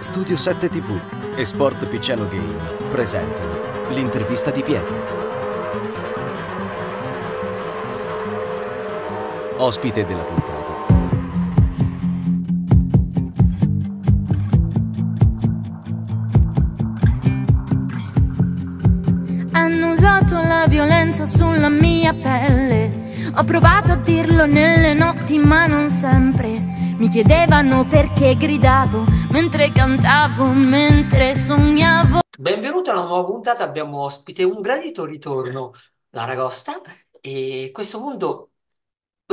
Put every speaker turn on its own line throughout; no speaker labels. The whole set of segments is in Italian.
Studio 7 TV e Sport Picciano Game presentano l'intervista di Pietro. Ospite della puntata. Hanno usato la violenza sulla mia pelle. Ho provato a dirlo nelle notti, ma non sempre. Mi chiedevano perché gridavo mentre cantavo, mentre sognavo.
Benvenuti a una nuova puntata, abbiamo ospite un gradito ritorno, Lara Costa, e a questo punto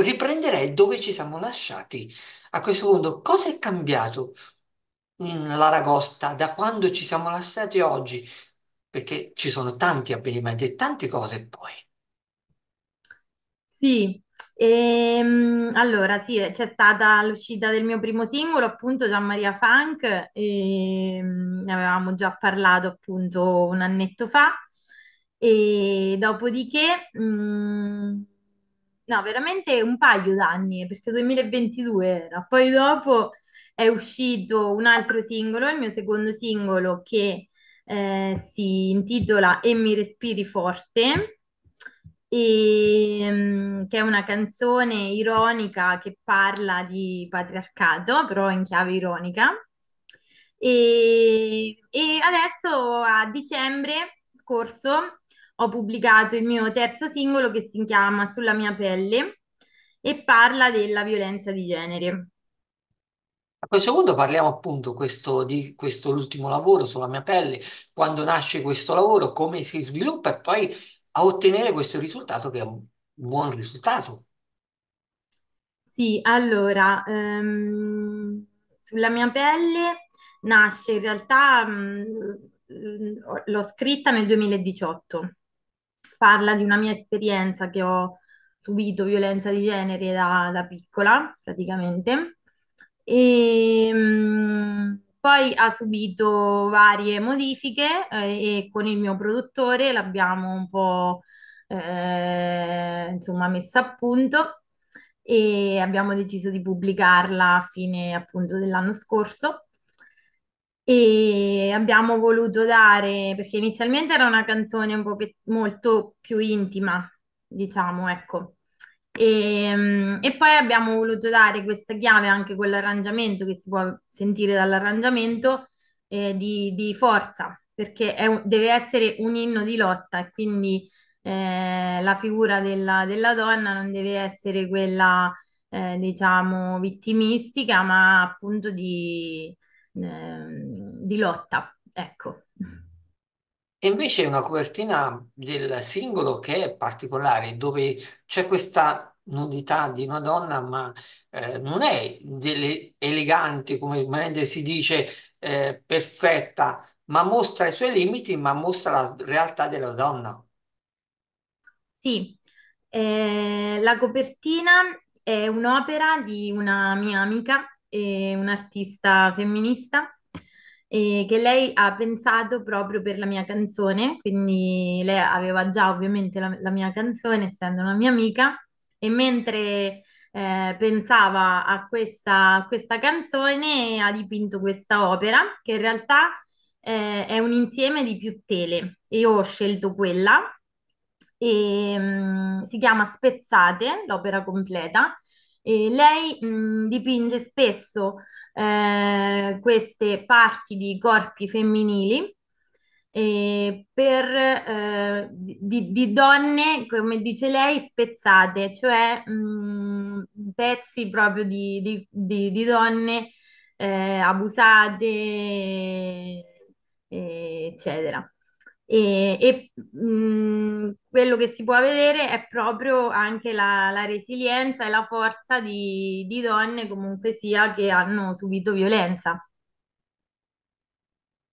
riprenderei dove ci siamo lasciati. A questo punto, cosa è cambiato in Lara Costa da quando ci siamo lasciati oggi? Perché ci sono tanti avvenimenti e tante cose poi.
Sì, Ehm, allora, sì, c'è stata l'uscita del mio primo singolo, appunto, Gian Maria Funk, e, ehm, ne avevamo già parlato appunto un annetto fa. E dopodiché, mm, no, veramente un paio d'anni, perché 2022 era. Poi dopo è uscito un altro singolo, il mio secondo singolo, che eh, si intitola E mi respiri forte e, mm, che è una canzone ironica che parla di patriarcato, però in chiave ironica. E, e adesso a dicembre scorso ho pubblicato il mio terzo singolo che si chiama Sulla mia pelle e parla della violenza di genere.
A questo punto parliamo appunto questo, di questo ultimo lavoro sulla mia pelle, quando nasce questo lavoro, come si sviluppa e poi a ottenere questo risultato che è un buon risultato.
Sì, allora, ehm, sulla mia pelle nasce in realtà, mh, mm, mm, l'ho scritta nel 2018, parla di una mia esperienza che ho subito violenza di genere da, da piccola, praticamente. E, mh, mm, poi ha subito varie modifiche eh, e con il mio produttore l'abbiamo un po' eh, insomma messa a punto e abbiamo deciso di pubblicarla a fine appunto dell'anno scorso e abbiamo voluto dare, perché inizialmente era una canzone un po' molto più intima, diciamo, ecco. E, ehm, e poi abbiamo voluto dare questa chiave anche con l'arrangiamento, che si può sentire dall'arrangiamento, eh, di, di, forza, perché un, deve essere un inno di lotta e quindi eh, la figura della, della, donna non deve essere quella, eh, diciamo, vittimistica, ma appunto di, ehm,
di lotta. Ecco. E invece è una copertina del singolo che è particolare, dove c'è questa nudità di una donna, ma eh, non è delle elegante, come si dice, eh, perfetta, ma mostra i suoi limiti, ma mostra la realtà della donna.
Sì, eh, la copertina è un'opera di una mia amica, eh, un'artista femminista e che lei ha pensato proprio per la mia canzone, quindi lei aveva già ovviamente la, la mia canzone, essendo una mia amica, e mentre eh, pensava a questa, questa canzone ha dipinto questa opera, che in realtà eh, è un insieme di più tele, e io ho scelto quella, e, um, si chiama Spezzate, l'opera completa, e lei mh, mm, dipinge spesso eh, queste parti di corpi femminili eh, per, eh, di, di, donne, come dice lei, spezzate, cioè mh, mm, pezzi proprio di, di, di donne eh, abusate, eccetera. E, mhmm, quello che si può vedere è proprio anche la, la resilienza e la forza di, di donne comunque sia che hanno subito violenza.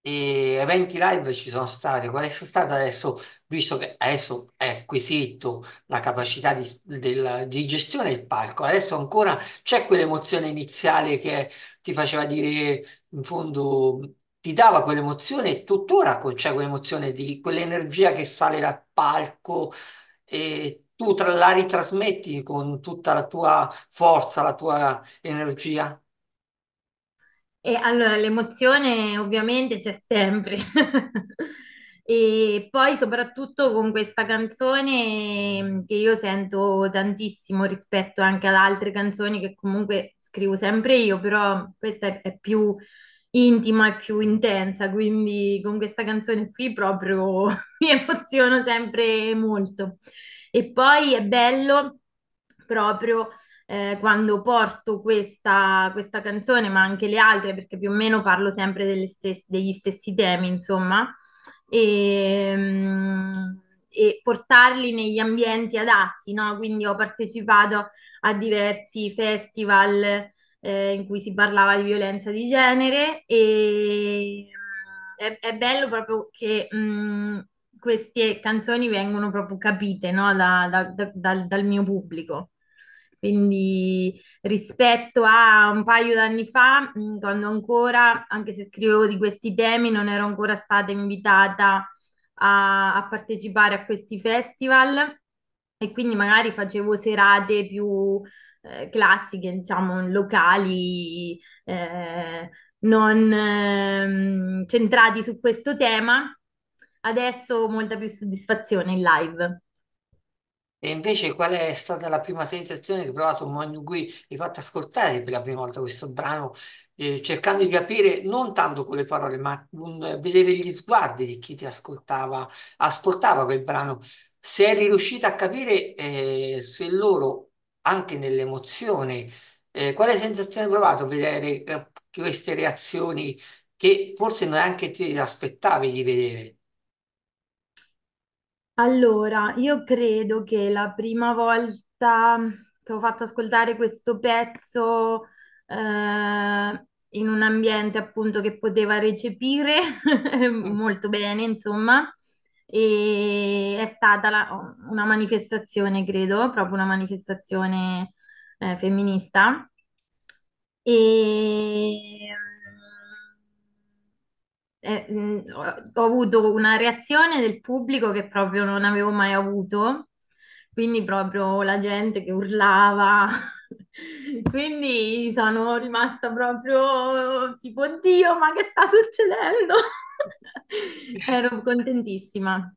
E eventi live ci sono stati, qual è stata adesso, visto che adesso è acquisito la capacità di, del, di gestione del palco, adesso ancora c'è quell'emozione iniziale che ti faceva dire in fondo ti dava quell'emozione e tuttora c'è quell'emozione di quell'energia che sale dal palco e tu tra, la ritrasmetti con tutta la tua forza, la tua energia?
E allora l'emozione ovviamente c'è sempre. E poi soprattutto con questa canzone che io sento tantissimo rispetto anche ad altre canzoni che comunque scrivo sempre io, però questa è più intima e più intensa, quindi con questa canzone qui proprio mi emoziono sempre molto. E poi è bello proprio eh, quando porto questa, questa, canzone, ma anche le altre, perché più o meno parlo sempre stesse, degli stessi temi, insomma, e, ehm, e portarli negli ambienti adatti, no? Quindi ho partecipato a diversi festival eh, in cui si parlava di violenza di genere e è, è bello proprio che mh, mm, queste canzoni vengono proprio capite no? da, da, da, dal, dal mio pubblico. Quindi rispetto a un paio d'anni fa, mm, quando ancora, anche se scrivevo di questi temi, non ero ancora stata invitata a, a partecipare a questi festival e quindi magari facevo serate più eh, classiche, diciamo, locali, eh, non ehm, centrati su questo tema, adesso molta più soddisfazione in live.
E invece qual è stata la prima sensazione che hai provato quando cui hai fatto ascoltare per la prima volta questo brano, eh, cercando di capire non tanto con le parole, ma un, eh, vedere gli sguardi di chi ti ascoltava, ascoltava quel brano, se eri riuscita a capire eh, se loro anche nell'emozione. Eh, quale sensazione hai provato a vedere eh, queste reazioni che forse neanche ti aspettavi di vedere?
Allora, io credo che la prima volta che ho fatto ascoltare questo pezzo eh, in un ambiente appunto che poteva recepire mm. molto bene, insomma, e è stata la, una manifestazione, credo, proprio una manifestazione eh, femminista. E eh, ho avuto una reazione del pubblico che proprio non avevo mai avuto, quindi proprio la gente che urlava. quindi sono rimasta proprio tipo, Dio, ma che sta succedendo? Ero contentissima.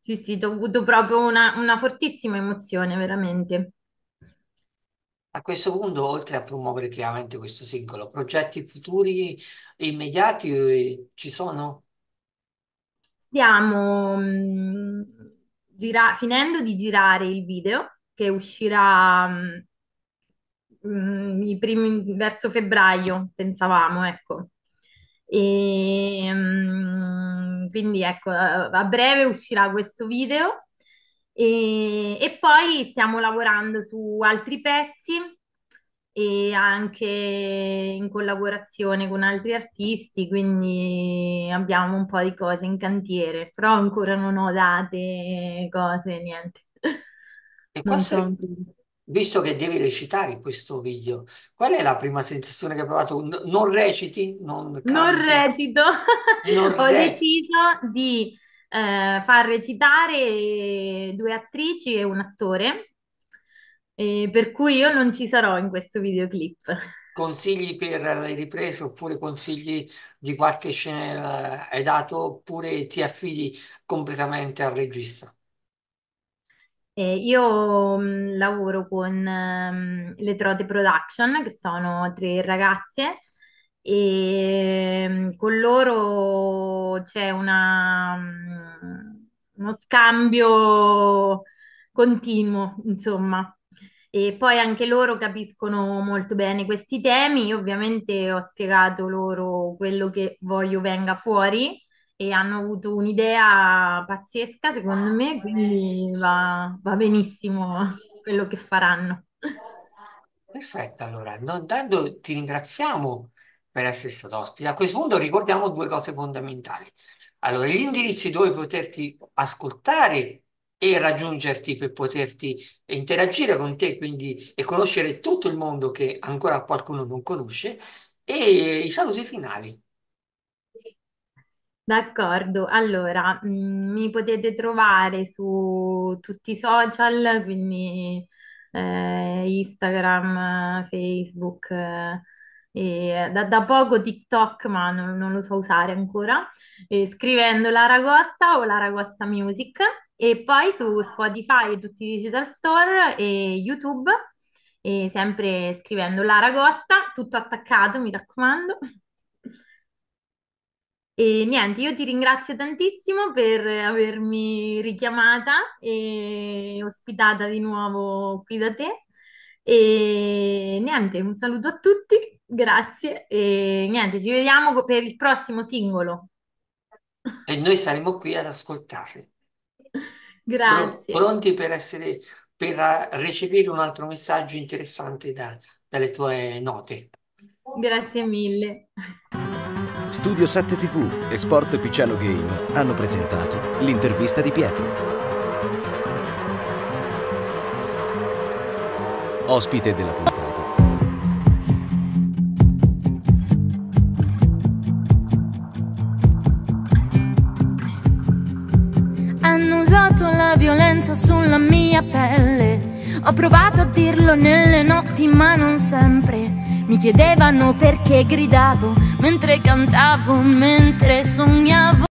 Sì, sì, ho avuto proprio una, una fortissima emozione, veramente.
A questo punto, oltre a promuovere chiaramente questo singolo, progetti futuri e immediati eh, ci sono?
Stiamo mh, mm, gira- finendo di girare il video che uscirà mh, mm, mm, i primi verso febbraio, pensavamo, ecco. E, ehm, quindi ecco, a breve uscirà questo video e, e poi stiamo lavorando su altri pezzi e anche in collaborazione con altri artisti, quindi abbiamo un po' di cose in cantiere, però ancora non ho date, cose, niente.
E non posso, so visto che devi recitare in questo video, qual è la prima sensazione che hai provato? Non reciti, non canti.
Non recito. Non Ho deciso di eh, far recitare eh, due attrici e un attore, eh, per cui io non ci sarò in questo videoclip.
Consigli per le riprese oppure consigli di qualche scena eh, hai dato oppure ti affidi completamente al regista?
Eh, io mh, mm, lavoro con ehm, le Trote Production, che sono tre ragazze, e mh, mm, con loro c'è una, mh, uno scambio continuo, insomma. E poi anche loro capiscono molto bene questi temi. Io ovviamente ho spiegato loro quello che voglio venga fuori e hanno avuto un'idea pazzesca, secondo me, quindi va, va benissimo quello che faranno.
Perfetto, allora, intanto ti ringraziamo per essere stato ospite. A questo punto ricordiamo due cose fondamentali. Allora, gli indirizzi dove poterti ascoltare e raggiungerti per poterti interagire con te, quindi e conoscere tutto il mondo che ancora qualcuno non conosce, e i saluti finali.
D'accordo, allora mm, mi potete trovare su tutti i social, quindi eh, Instagram, Facebook eh, e eh, da, da poco TikTok, ma non, non lo so usare ancora, eh, scrivendo l'Aragosta o l'Aragosta Music e poi su Spotify e tutti i digital store e YouTube, e sempre scrivendo l'Aragosta, tutto attaccato, mi raccomando. E niente, io ti ringrazio tantissimo per avermi richiamata e ospitata di nuovo qui da te. E niente, un saluto a tutti, grazie e niente, ci vediamo per il prossimo singolo.
E noi saremo qui ad ascoltarli.
Grazie.
pronti per essere per eh, ricevere un altro messaggio interessante da, dalle tue note.
Grazie mille. Studio 7 TV e Sport Picciano Game hanno presentato l'intervista di Pietro. Ospite della puntata. Hanno usato la violenza sulla mia pelle. Ho provato a dirlo nelle notti, ma non sempre. Mi chiedevano perché gridavo mentre cantavo, mentre sognavo.